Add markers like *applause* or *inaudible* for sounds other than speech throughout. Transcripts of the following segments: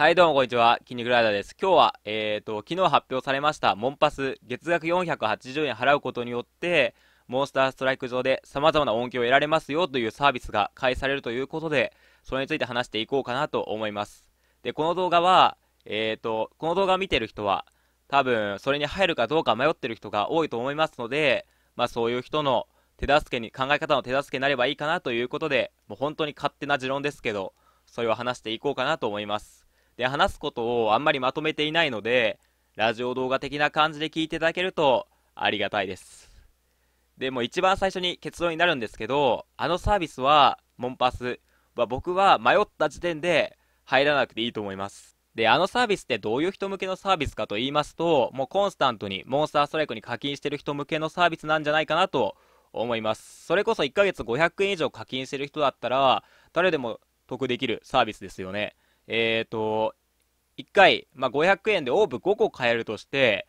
はい、どうもこんにちは。筋肉ライダーです。今日は、えっ、ー、と、昨日発表されました、モンパス、月額480円払うことによって、モンスターストライク上で様々な恩恵を得られますよというサービスが開始されるということで、それについて話していこうかなと思います。で、この動画は、えっ、ー、と、この動画を見てる人は、多分、それに入るかどうか迷ってる人が多いと思いますので、まあそういう人の手助けに、考え方の手助けになればいいかなということで、もう本当に勝手な持論ですけど、それを話していこうかなと思います。で話すことをあんまりまとめていないので、ラジオ動画的な感じで聞いていただけるとありがたいです。でも一番最初に結論になるんですけど、あのサービスは、モンパスは僕は迷った時点で入らなくていいと思います。で、あのサービスってどういう人向けのサービスかと言いますと、もうコンスタントにモンスターストライクに課金してる人向けのサービスなんじゃないかなと思います。それこそ1ヶ月500円以上課金してる人だったら、誰でも得できるサービスですよね。えっ、ー、と、1回、まあ、500円でオーブ5個買えるとして、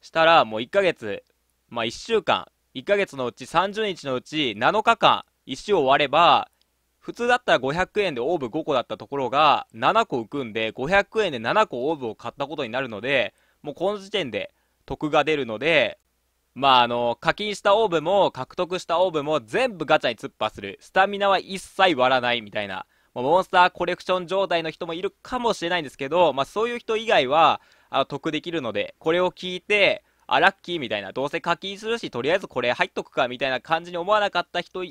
したらもう1ヶ月、まあ、1週間、1ヶ月のうち30日のうち7日間、石を割れば、普通だったら500円でオーブ5個だったところが7個浮くんで500円で7個オーブを買ったことになるのでもうこの時点で得が出るのでまああの課金したオーブも獲得したオーブも全部ガチャに突っ破するスタミナは一切割らないみたいなモンスターコレクション状態の人もいるかもしれないんですけど、まあ、そういう人以外はあ得できるのでこれを聞いてあラッキーみたいなどうせ課金するしとりあえずこれ入っとくかみたいな感じに思わなかった人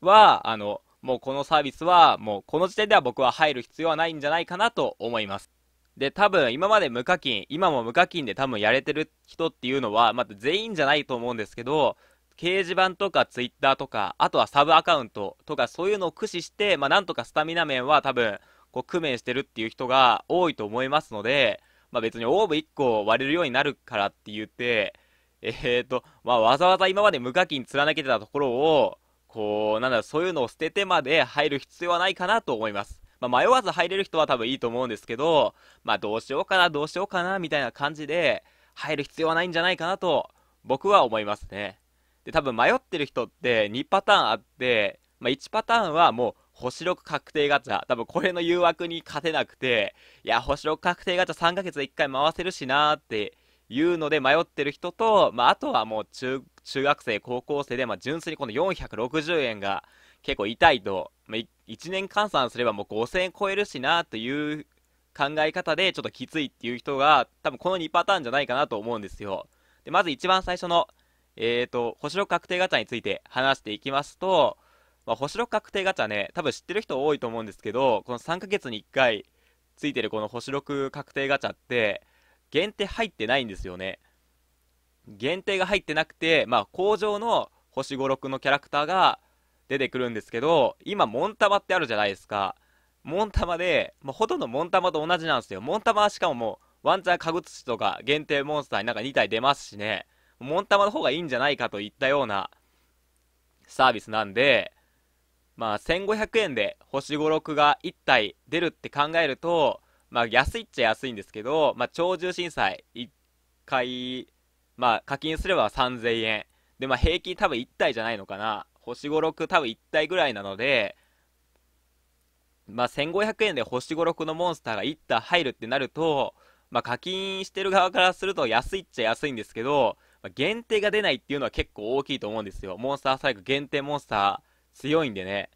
はあのもうこのサービスはもうこの時点では僕は入る必要はないんじゃないかなと思いますで多分今まで無課金今も無課金で多分やれてる人っていうのはまだ全員じゃないと思うんですけど掲示板とかツイッターとか、あとはサブアカウントとかそういうのを駆使して、まあ、なんとかスタミナ面は多分、こう、工面してるっていう人が多いと思いますので、まあ、別にオーブ1個割れるようになるからって言って、*laughs* えーと、まあ、わざわざ今まで無課金貫けてたところを、こう、なんだ、そういうのを捨ててまで入る必要はないかなと思います。まあ、迷わず入れる人は多分いいと思うんですけど、まあ、どうしようかな、どうしようかな、みたいな感じで、入る必要はないんじゃないかなと、僕は思いますね。で、多分迷ってる人って2パターンあって、まあ、1パターンはもう星6確定ガチャ。多分これの誘惑に勝てなくて、いや、星6確定ガチャ3ヶ月で1回回せるしなーっていうので迷ってる人と、まあ、あとはもう中、中学生、高校生で、まあ、純粋にこの460円が結構痛いと、まあ、1年換算すればもう5000円超えるしなという考え方でちょっときついっていう人が、多分この2パターンじゃないかなと思うんですよ。で、まず一番最初のえーと、星6確定ガチャについて話していきますと、まあ、星6確定ガチャね、多分知ってる人多いと思うんですけど、この3ヶ月に1回ついてるこの星6確定ガチャって、限定入ってないんですよね。限定が入ってなくて、まあ、工場の星5、6のキャラクターが出てくるんですけど、今、モンタマってあるじゃないですか。モンタマで、まあ、ほとんどモンタマと同じなんですよ。モンタマはしかももう、ワンチャンカグツシとか限定モンスターになんか2体出ますしね。モンタマの方がいいんじゃないかといったようなサービスなんで、まあ、1500円で星5、6が1体出るって考えると、まあ、安いっちゃ安いんですけど、まあ、超獣震災1回、まあ、課金すれば3000円。で、まあ、平均多分1体じゃないのかな。星5、6多分1体ぐらいなので、まあ、1500円で星5、6のモンスターが1体入るってなると、まあ、課金してる側からすると安いっちゃ安いんですけど、まあ、限定が出ないっていうのは結構大きいと思うんですよ。モンスターサイク限定モンスター強いんでね。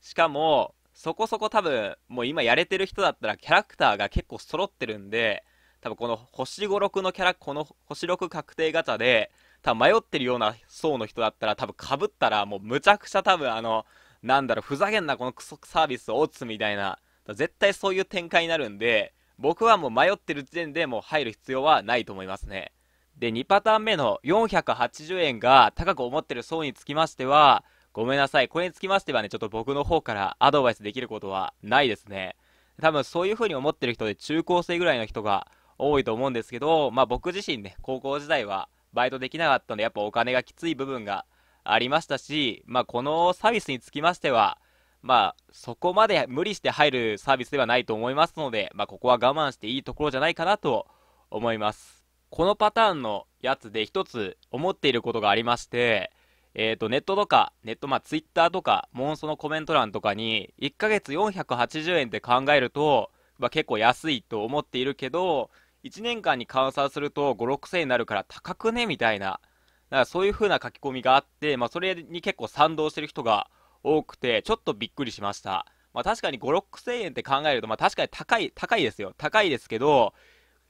しかも、そこそこ多分、もう今やれてる人だったらキャラクターが結構揃ってるんで、多分この星5、6のキャラ、この星6確定ガチャで、多分迷ってるような層の人だったら、多分ぶったらもうむちゃくちゃ多分あの、なんだろう、ふざけんなこのクソサービスを打つみたいな、絶対そういう展開になるんで、僕はもう迷ってる時点でもう入る必要はないと思いますね。で、2パターン目の480円が高く思ってる層につきましては、ごめんなさい。これにつきましてはね、ちょっと僕の方からアドバイスできることはないですね。多分そういう風に思ってる人で中高生ぐらいの人が多いと思うんですけど、まあ僕自身ね、高校時代はバイトできなかったので、やっぱお金がきつい部分がありましたし、まあこのサービスにつきましては、まあそこまで無理して入るサービスではないと思いますので、まあここは我慢していいところじゃないかなと思います。このパターンのやつで一つ思っていることがありまして、えっ、ー、と、ネットとか、ネット、まあ、ツイッターとか、モンストのコメント欄とかに、1ヶ月480円って考えると、まあ、結構安いと思っているけど、1年間に換算すると5、6000円になるから高くねみたいな、だからそういう風な書き込みがあって、まあ、それに結構賛同してる人が多くて、ちょっとびっくりしました。まあ、確かに5、6000円って考えると、まあ、確かに高い、高いですよ。高いですけど、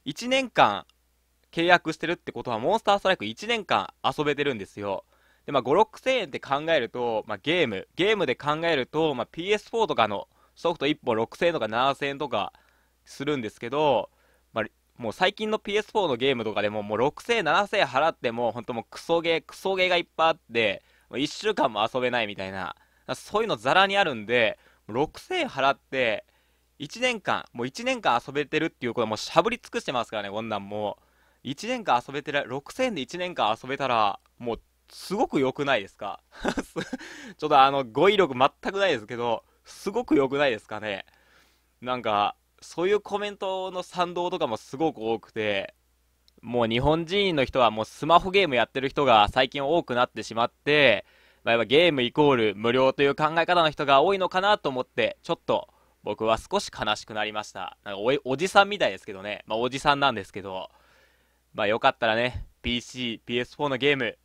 1年間契約してるってことは、モンスターストライク1年間遊べてるんですよ。で、まあ、5、6000円って考えると、まあ、ゲーム、ゲームで考えると、まあ、PS4 とかのソフト1本6000円とか7000円とかするんですけど、まあ、もう最近の PS4 のゲームとかでも、もう6000円、7000円払っても、本当もうクソゲー、クソゲーがいっぱいあって、もう1週間も遊べないみたいな、そういうのザラにあるんで、6000円払って、1年間、もう1年間遊べてるっていうことはもうしゃぶり尽くしてますからね、こんなんもう。1年間遊べてら、6000円で1年間遊べたら、もう、すごく良くないですか *laughs* ちょっとあの、語彙力全くないですけど、すごく良くないですかね。なんか、そういうコメントの賛同とかもすごく多くて、もう日本人の人はもうスマホゲームやってる人が最近多くなってしまって、まあ、やっぱゲームイコール無料という考え方の人が多いのかなと思って、ちょっと僕は少し悲しくなりました。なんかおじさんみたいですけどね。まあ、おじさんなんですけど。まあよかったらね、PC、PS4 のゲーム、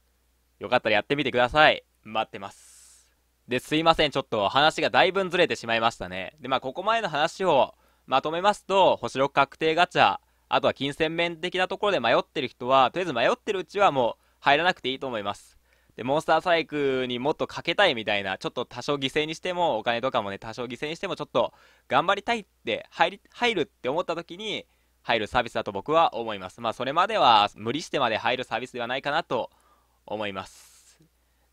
よかったらやってみてください。待ってます。で、すいません。ちょっと話がだいぶずれてしまいましたね。で、まあここ前の話をまとめますと、星6確定ガチャ、あとは金銭面的なところで迷ってる人は、とりあえず迷ってるうちはもう入らなくていいと思います。で、モンスターサイクにもっとかけたいみたいな、ちょっと多少犠牲にしても、お金とかもね、多少犠牲にしても、ちょっと頑張りたいって入り、入るって思った時に、入るサービスだと僕は思います。まあ、それまでは無理してまで入るサービスではないかなと思います。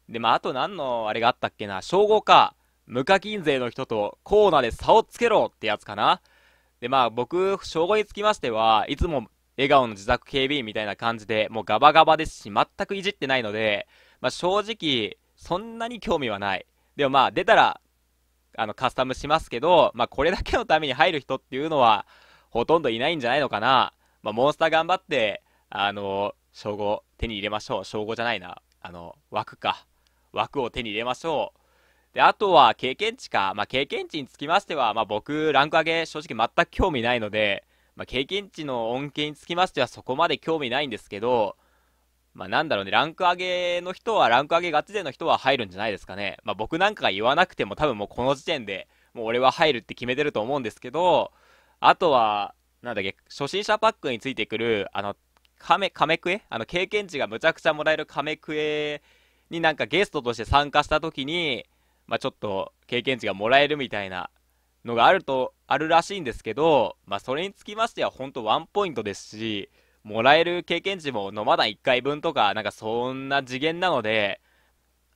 で、まあ、あと何のあれがあったっけな、称号か、無課金税の人とコーナーで差をつけろってやつかな。で、まあ、僕、称号につきましては、いつも笑顔の自宅警備員みたいな感じで、もうガバガバですし、全くいじってないので、まあ、正直、そんなに興味はない。でもまあ、出たら、あの、カスタムしますけど、まあ、これだけのために入る人っていうのは、ほとんどいないんじゃないのかな。まあ、モンスター頑張って、あの、称号手に入れましょう。称号じゃないな。あの、枠か。枠を手に入れましょう。で、あとは経験値か。まあ、経験値につきましては、まあ、僕、ランク上げ、正直全く興味ないので、まあ、経験値の恩恵につきましてはそこまで興味ないんですけど、まあ、なんだろうね、ランク上げの人は、ランク上げガチ勢の人は入るんじゃないですかね。まあ、僕なんかが言わなくても多分もうこの時点で、もう俺は入るって決めてると思うんですけど、あとは、なんだっけ、初心者パックについてくる、あの、カメ、カメクエあの、経験値がむちゃくちゃもらえるカメクエになんかゲストとして参加した時に、まあ、ちょっと経験値がもらえるみたいなのがあると、あるらしいんですけど、まあ、それにつきましては本当ワンポイントですし、もらえる経験値も飲まない1回分とか、なんかそんな次元なので、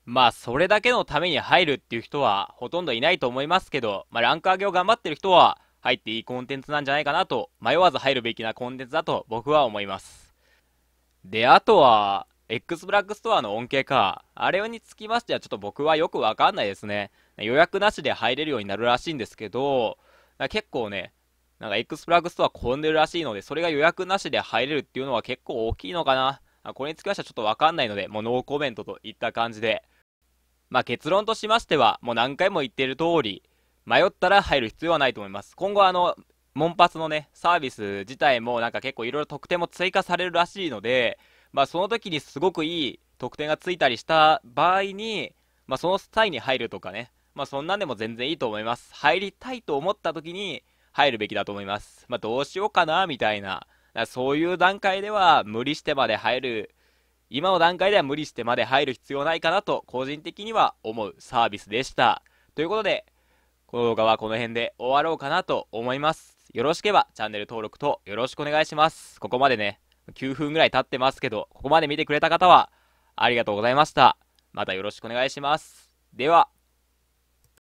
まあ、それだけのために入るっていう人はほとんどいないと思いますけど、まあ、ランク上げを頑張ってる人は、入っていいコンテンツなんじゃないかなと、迷わず入るべきなコンテンツだと僕は思います。で、あとは、X ブラックストアの恩恵か。あれにつきましてはちょっと僕はよくわかんないですね。予約なしで入れるようになるらしいんですけど、結構ね、なんか X ブラックストア混んでるらしいので、それが予約なしで入れるっていうのは結構大きいのかな。これにつきましてはちょっとわかんないので、もうノーコメントといった感じで。まあ結論としましては、もう何回も言っている通り、迷ったら入る必要はないと思います。今後あの、モンパスのね、サービス自体もなんか結構いろいろ特典も追加されるらしいので、まあその時にすごくいい特典がついたりした場合に、まあその際に入るとかね、まあそんなんでも全然いいと思います。入りたいと思った時に入るべきだと思います。まあどうしようかな、みたいな。そういう段階では無理してまで入る、今の段階では無理してまで入る必要ないかなと個人的には思うサービスでした。ということで、この動画はこの辺で終わろうかなと思います。よろしければチャンネル登録とよろしくお願いします。ここまでね、9分ぐらい経ってますけど、ここまで見てくれた方はありがとうございました。またよろしくお願いします。では、